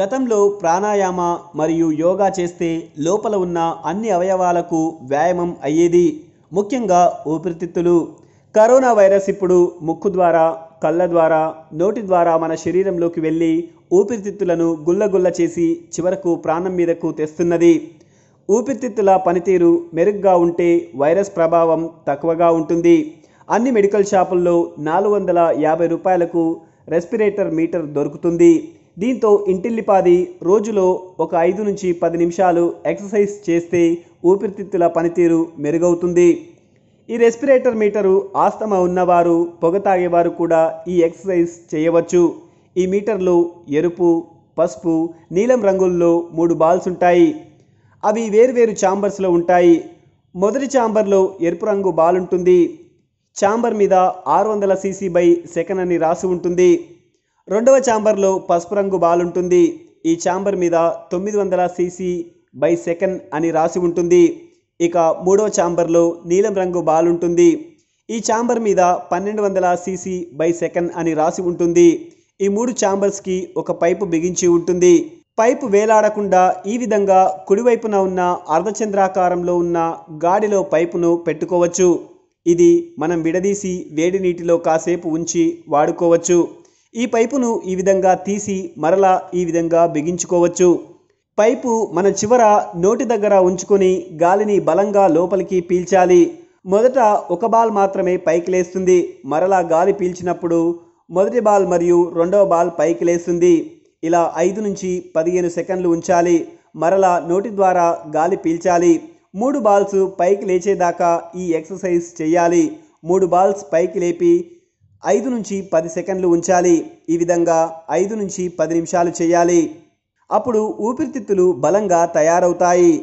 గతంలో ప్రాణాయామ మరియు యోగా చేస్తే లోపల ఉన్న అన్ని అవయవాలకు వ్యాయామం అయ్యేది ముఖ్యంగా ఊపిరితిత్తులు కరోనా వైరస్ ఇప్పుడు ముక్కు ద్వారా కళ్ళ ద్వారా నోటి ద్వారా మన శరీరంలోకి వెళ్ళి ఊపిరితిత్తులను గుల్లగుల్ల చేసి చివరకు ప్రాణం మీదకు తెస్తున్నది ఊపిరితిత్తుల పనితీరు మెరుగ్గా ఉంటే వైరస్ ప్రభావం తక్కువగా ఉంటుంది అన్ని మెడికల్ షాపుల్లో నాలుగు వందల యాభై రూపాయలకు రెస్పిరేటర్ మీటర్ దొరుకుతుంది దీంతో ఇంటిల్లిపాది రోజులో ఒక ఐదు నుంచి పది నిమిషాలు ఎక్సర్సైజ్ చేస్తే ఊపిరితిత్తుల పనితీరు మెరుగవుతుంది ఈ రెస్పిరేటర్ మీటరు ఆస్తమా ఉన్నవారు పొగ తాగేవారు కూడా ఈ ఎక్సర్సైజ్ చేయవచ్చు ఈ మీటర్లు ఎరుపు పసుపు నీలం రంగుల్లో మూడు బాల్స్ ఉంటాయి అవి వేరువేరు ఛాంబర్స్లో ఉంటాయి మొదటి ఛాంబర్లో ఎరుపు రంగు బాల్ ఉంటుంది ఛాంబర్ మీద ఆరు వందల సీసీ బై సెకండ్ అని రాసి ఉంటుంది రెండవ ఛాంబర్లో పసుపు రంగు బాల్ ఉంటుంది ఈ ఛాంబర్ మీద తొమ్మిది వందల సీసీ బై సెకండ్ అని రాసి ఉంటుంది ఇక మూడవ ఛాంబర్లో నీలం రంగు బాల్ ఉంటుంది ఈ ఛాంబర్ మీద పన్నెండు వందల సీసీ బై సెకండ్ అని రాసి ఉంటుంది ఈ మూడు ఛాంబర్స్కి ఒక పైపు బిగించి ఉంటుంది పైపు వేలాడకుండా ఈ విధంగా కుడివైపున ఉన్న అర్ధచంద్రాకారంలో ఉన్న గాడిలో పైపును పెట్టుకోవచ్చు ఇది మనం విడదీసి వేడి నీటిలో కాసేపు ఉంచి వాడుకోవచ్చు ఈ పైపును ఈ విధంగా తీసి మరలా ఈ విధంగా బిగించుకోవచ్చు పైపు మన చివర నోటి దగ్గర ఉంచుకొని గాలిని బలంగా లోపలికి పీల్చాలి మొదట ఒక బాల్ మాత్రమే పైకి లేస్తుంది మరలా గాలి పీల్చినప్పుడు మొదటి బాల్ మరియు రెండవ బాల్ పైకి లేస్తుంది ఇలా ఐదు నుంచి పదిహేను సెకండ్లు ఉంచాలి మరలా నోటి ద్వారా గాలి పీల్చాలి మూడు బాల్స్ పైకి లేచేదాకా ఈ ఎక్సర్సైజ్ చేయాలి మూడు బాల్స్ పైకి లేపి ఐదు నుంచి పది సెకండ్లు ఉంచాలి ఈ విధంగా ఐదు నుంచి పది నిమిషాలు చేయాలి అప్పుడు ఊపిరితిత్తులు బలంగా తయారవుతాయి